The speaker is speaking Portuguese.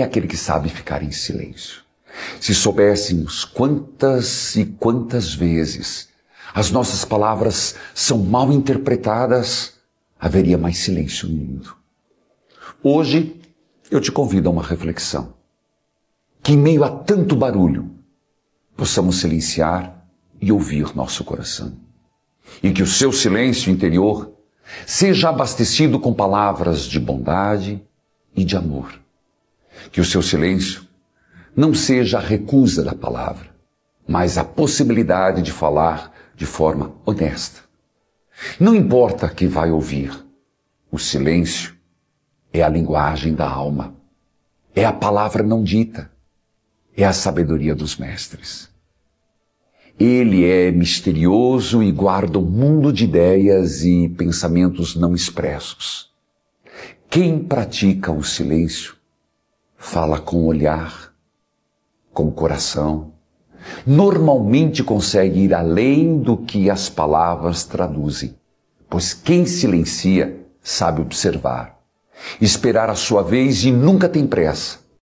é aquele que sabe ficar em silêncio. Se soubéssemos quantas e quantas vezes as nossas palavras são mal interpretadas, haveria mais silêncio no mundo. Hoje eu te convido a uma reflexão. Que em meio a tanto barulho, possamos silenciar e ouvir nosso coração. E que o seu silêncio interior seja abastecido com palavras de bondade e de amor que o seu silêncio não seja a recusa da palavra, mas a possibilidade de falar de forma honesta. Não importa quem vai ouvir, o silêncio é a linguagem da alma, é a palavra não dita, é a sabedoria dos mestres. Ele é misterioso e guarda um mundo de ideias e pensamentos não expressos. Quem pratica o silêncio fala com o olhar, com o coração. Normalmente consegue ir além do que as palavras traduzem, pois quem silencia sabe observar, esperar a sua vez e nunca tem pressa.